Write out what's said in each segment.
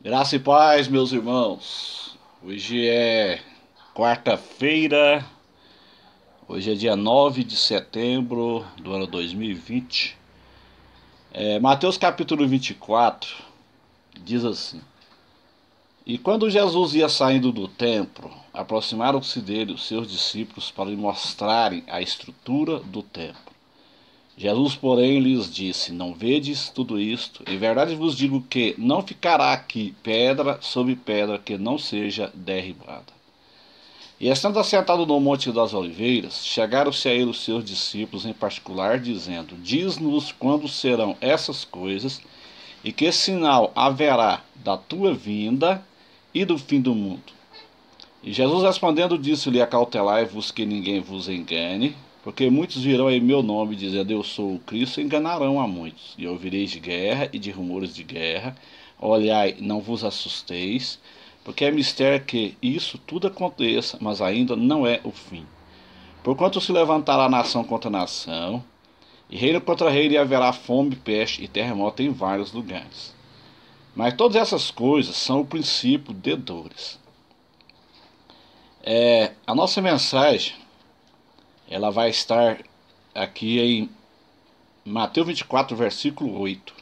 Graça e paz, meus irmãos. Hoje é quarta-feira. Hoje é dia 9 de setembro do ano 2020. É, Mateus capítulo 24 diz assim: E quando Jesus ia saindo do templo, aproximaram-se dele os seus discípulos para lhe mostrarem a estrutura do templo. Jesus, porém, lhes disse: Não vedes tudo isto? Em verdade vos digo que não ficará aqui pedra sobre pedra que não seja derribada. E estando assentado no Monte das Oliveiras, chegaram-se a ele os seus discípulos em particular, dizendo: Diz-nos quando serão essas coisas e que sinal haverá da tua vinda e do fim do mundo. E Jesus respondendo disse-lhe: Acautelai-vos que ninguém vos engane porque muitos virão em meu nome dizendo eu sou o Cristo, enganarão a muitos. E ouvireis de guerra e de rumores de guerra. Olhai, não vos assusteis, porque é mistério que isso tudo aconteça, mas ainda não é o fim. Porquanto se levantará nação contra nação, e reino contra reino, e haverá fome, peste e terremoto em vários lugares. Mas todas essas coisas são o princípio de dores. É, a nossa mensagem ela vai estar aqui em Mateus 24, versículo 8.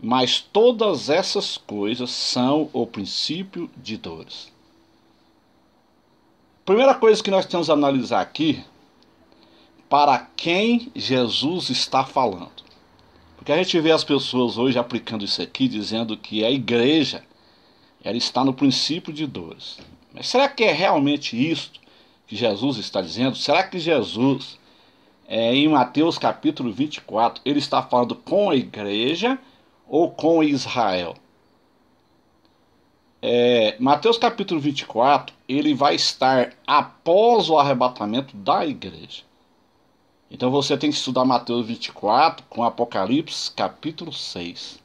Mas todas essas coisas são o princípio de dores. Primeira coisa que nós temos a analisar aqui, para quem Jesus está falando. Porque a gente vê as pessoas hoje aplicando isso aqui, dizendo que a igreja ela está no princípio de dores. Mas será que é realmente isto que Jesus está dizendo? Será que Jesus, é, em Mateus capítulo 24, ele está falando com a igreja ou com Israel? É, Mateus capítulo 24, ele vai estar após o arrebatamento da igreja. Então você tem que estudar Mateus 24 com Apocalipse capítulo 6.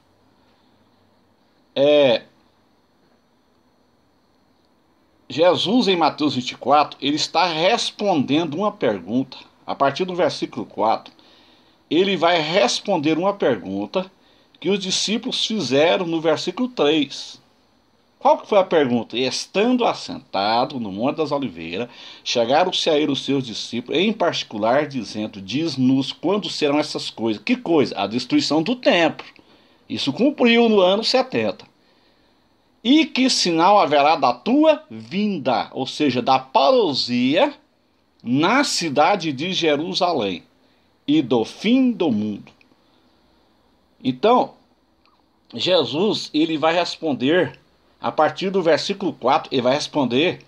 É, Jesus, em Mateus 24, ele está respondendo uma pergunta. A partir do versículo 4, ele vai responder uma pergunta que os discípulos fizeram no versículo 3. Qual que foi a pergunta? Estando assentado no Monte das Oliveiras, chegaram-se a ele os seus discípulos, em particular, dizendo: Diz-nos quando serão essas coisas. Que coisa? A destruição do templo. Isso cumpriu no ano 70. E que sinal haverá da tua vinda, ou seja, da parousia na cidade de Jerusalém e do fim do mundo. Então, Jesus, ele vai responder a partir do versículo 4, ele vai responder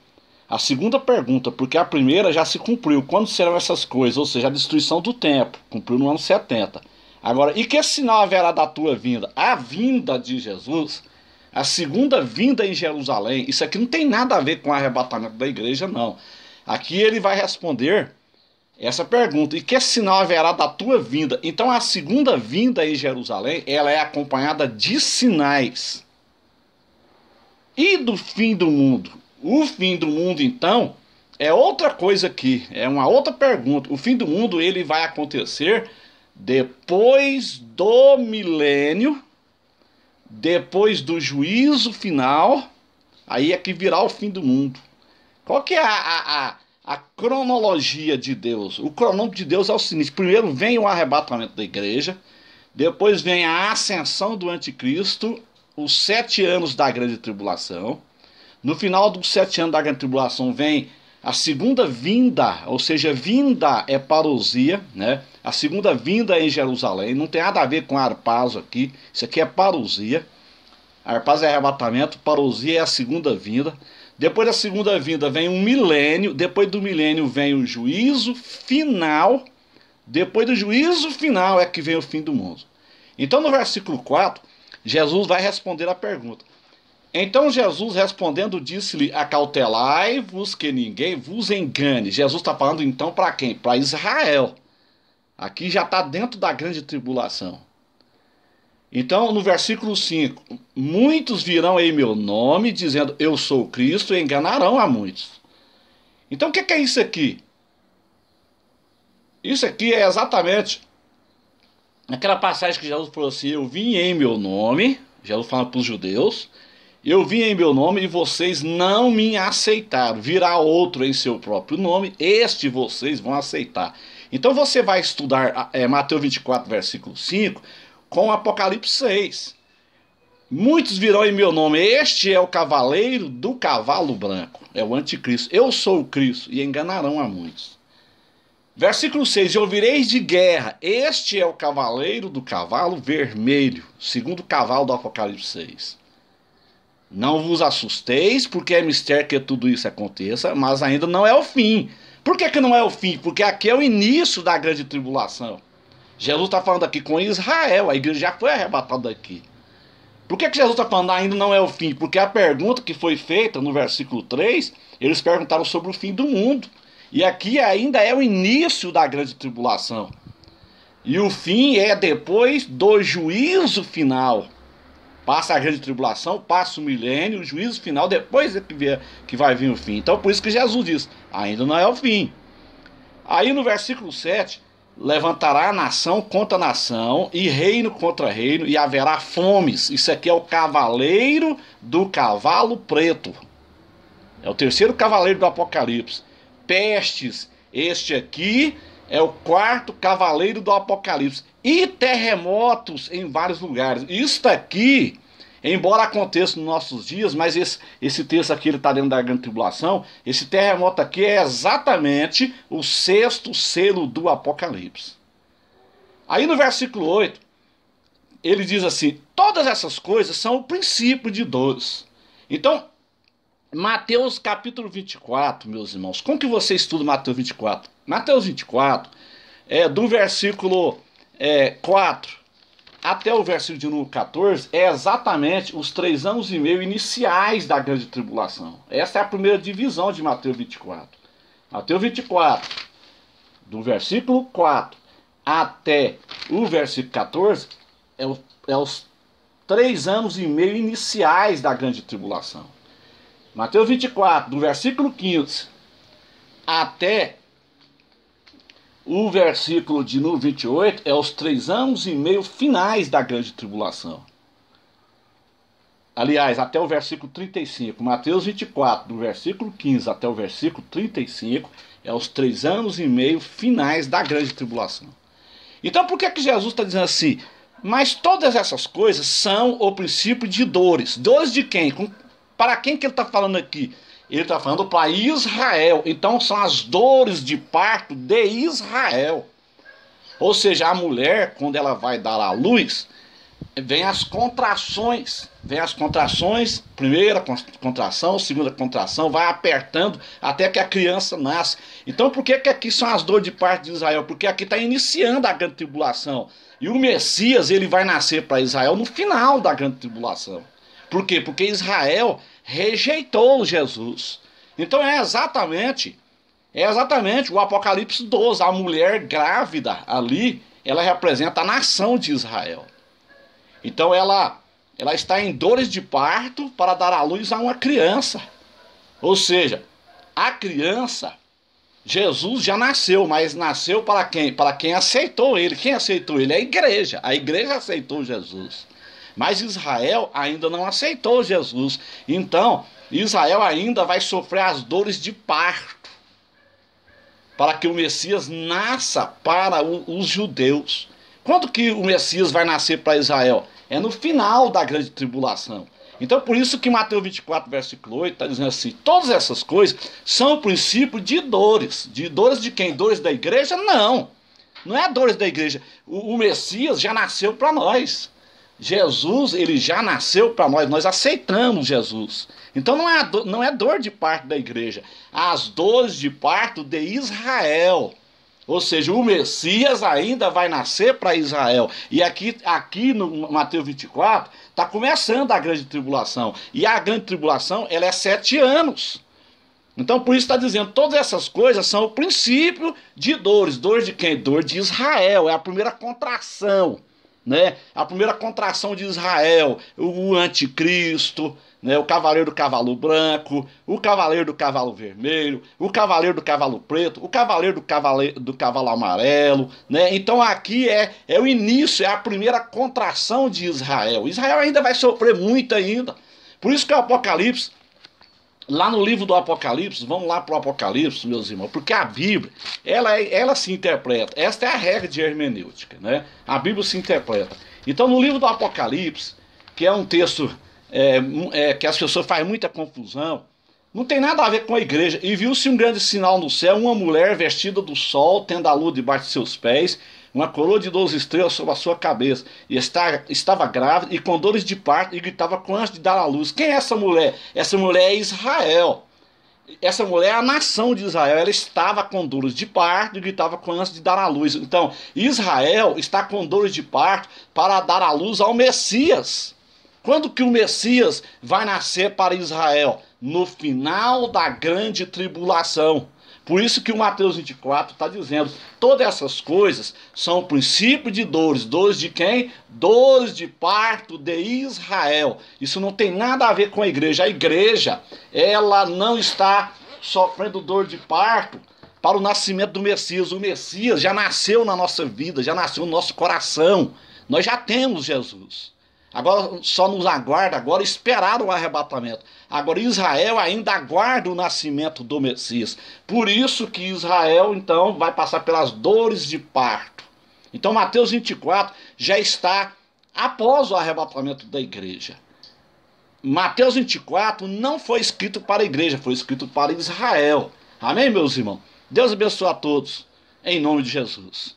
a segunda pergunta, porque a primeira já se cumpriu. Quando serão essas coisas? Ou seja, a destruição do tempo, cumpriu no ano 70. Agora, e que sinal haverá da tua vinda? A vinda de Jesus a segunda vinda em Jerusalém. Isso aqui não tem nada a ver com o arrebatamento da igreja, não. Aqui ele vai responder essa pergunta. E que sinal haverá da tua vinda? Então a segunda vinda em Jerusalém, ela é acompanhada de sinais. E do fim do mundo. O fim do mundo então é outra coisa aqui, é uma outra pergunta. O fim do mundo ele vai acontecer depois do milênio depois do juízo final, aí é que virá o fim do mundo. Qual que é a, a, a, a cronologia de Deus? O cronômetro de Deus é o seguinte: primeiro vem o arrebatamento da igreja, depois vem a ascensão do anticristo, os sete anos da grande tribulação. No final dos sete anos da grande tribulação vem a segunda vinda, ou seja, vinda é parousia, né? A segunda vinda é em Jerusalém, não tem nada a ver com arpazo aqui, isso aqui é parousia. Arpazo é arrebatamento, parousia é a segunda vinda. Depois da segunda vinda vem um milênio, depois do milênio vem o juízo final, depois do juízo final é que vem o fim do mundo. Então no versículo 4, Jesus vai responder a pergunta: então Jesus respondendo disse-lhe: Acautelai-vos que ninguém vos engane. Jesus está falando então para quem? Para Israel. Aqui já está dentro da grande tribulação. Então, no versículo 5: Muitos virão em meu nome, dizendo eu sou Cristo, e enganarão a muitos. Então, o que é isso aqui? Isso aqui é exatamente aquela passagem que Jesus falou assim: Eu vim em meu nome. Jesus falando para os judeus eu vim em meu nome e vocês não me aceitaram. Virá outro em seu próprio nome, este vocês vão aceitar. Então você vai estudar é, Mateus 24, versículo 5, com Apocalipse 6. Muitos virão em meu nome. Este é o cavaleiro do cavalo branco. É o anticristo. Eu sou o Cristo e enganarão a muitos. Versículo 6: E ouvireis de guerra. Este é o cavaleiro do cavalo vermelho, segundo o cavalo do Apocalipse 6. Não vos assusteis, porque é mistério que tudo isso aconteça, mas ainda não é o fim. Por que, que não é o fim? Porque aqui é o início da grande tribulação. Jesus está falando aqui com Israel, a igreja já foi arrebatada aqui. Por que, que Jesus está falando ainda não é o fim? Porque a pergunta que foi feita no versículo 3, eles perguntaram sobre o fim do mundo. E aqui ainda é o início da grande tribulação. E o fim é depois do juízo final. Passa a grande tribulação, passa o milênio, o juízo final, depois é que, vier, que vai vir o fim. Então por isso que Jesus diz: ainda não é o fim. Aí no versículo 7, levantará nação contra nação e reino contra reino e haverá fomes. Isso aqui é o cavaleiro do cavalo preto. É o terceiro cavaleiro do Apocalipse. Pestes. Este aqui é o quarto cavaleiro do Apocalipse. E terremotos em vários lugares. Isso aqui, embora aconteça nos nossos dias, mas esse, esse texto aqui está dentro da grande tribulação. Esse terremoto aqui é exatamente o sexto selo do Apocalipse. Aí no versículo 8, ele diz assim: Todas essas coisas são o princípio de dores. Então, Mateus capítulo 24, meus irmãos. Como que você estuda Mateus 24? Mateus 24, é, do versículo é, 4 até o versículo de número 14, é exatamente os três anos e meio iniciais da grande tribulação. Essa é a primeira divisão de Mateus 24. Mateus 24, do versículo 4 até o versículo 14, é, o, é os três anos e meio iniciais da grande tribulação. Mateus 24, do versículo 15 até o versículo de número 28, é os três anos e meio finais da grande tribulação. Aliás, até o versículo 35, Mateus 24, do versículo 15 até o versículo 35, é os três anos e meio finais da grande tribulação. Então, por que, que Jesus está dizendo assim? Mas todas essas coisas são o princípio de dores. Dores de quem? Com, para quem que ele está falando aqui? Ele está falando para Israel. Então são as dores de parto de Israel. Ou seja, a mulher, quando ela vai dar à luz, vem as contrações. Vem as contrações, primeira contração, segunda contração, vai apertando até que a criança nasce. Então por que, que aqui são as dores de parto de Israel? Porque aqui está iniciando a grande tribulação. E o Messias ele vai nascer para Israel no final da grande tribulação. Por quê? Porque Israel rejeitou Jesus. Então é exatamente, é exatamente o Apocalipse 12, a mulher grávida ali, ela representa a nação de Israel. Então ela ela está em dores de parto para dar à luz a uma criança. Ou seja, a criança Jesus já nasceu, mas nasceu para quem? Para quem aceitou ele. Quem aceitou ele? A igreja. A igreja aceitou Jesus. Mas Israel ainda não aceitou Jesus. Então, Israel ainda vai sofrer as dores de parto para que o Messias nasça para os judeus. Quando que o Messias vai nascer para Israel? É no final da grande tribulação. Então, por isso que Mateus 24, versículo 8, está dizendo assim: todas essas coisas são o princípio de dores. De dores de quem? Dores da igreja? Não. Não é dores da igreja. O, o Messias já nasceu para nós. Jesus, ele já nasceu para nós, nós aceitamos Jesus. Então não é, do, não é dor de parto da igreja, as dores de parto de Israel. Ou seja, o Messias ainda vai nascer para Israel. E aqui, aqui no Mateus 24 está começando a grande tribulação. E a grande tribulação ela é sete anos. Então por isso está dizendo, todas essas coisas são o princípio de dores. dores de quem? Dor de Israel, é a primeira contração né? A primeira contração de Israel, o anticristo, né? O cavaleiro do cavalo branco, o cavaleiro do cavalo vermelho, o cavaleiro do cavalo preto, o cavaleiro do cavalo, do cavalo amarelo, né? Então aqui é, é o início, é a primeira contração de Israel. Israel ainda vai sofrer muito ainda. Por isso que o Apocalipse lá no livro do Apocalipse, vamos lá para o Apocalipse, meus irmãos, porque a Bíblia, ela, é, ela se interpreta, esta é a regra de hermenêutica, né? A Bíblia se interpreta. Então, no livro do Apocalipse, que é um texto é, é, que as pessoas fazem muita confusão, não tem nada a ver com a igreja. E viu-se um grande sinal no céu: uma mulher vestida do sol, tendo a lua debaixo de seus pés, uma coroa de 12 estrelas sobre a sua cabeça. E está, estava grávida e com dores de parto e gritava com antes de dar à luz. Quem é essa mulher? Essa mulher é Israel. Essa mulher é a nação de Israel. Ela estava com dores de parto e gritava com antes de dar à luz. Então, Israel está com dores de parto para dar à luz ao Messias. Quando que o Messias vai nascer para Israel? No final da grande tribulação. Por isso que o Mateus 24 está dizendo: todas essas coisas são o princípio de dores. Dores de quem? Dores de parto de Israel. Isso não tem nada a ver com a igreja. A igreja, ela não está sofrendo dor de parto para o nascimento do Messias. O Messias já nasceu na nossa vida, já nasceu no nosso coração. Nós já temos Jesus. Agora só nos aguarda agora esperar o arrebatamento. Agora Israel ainda aguarda o nascimento do Messias. Por isso que Israel então vai passar pelas dores de parto. Então Mateus 24 já está após o arrebatamento da igreja. Mateus 24 não foi escrito para a igreja, foi escrito para Israel. Amém, meus irmãos? Deus abençoe a todos, em nome de Jesus.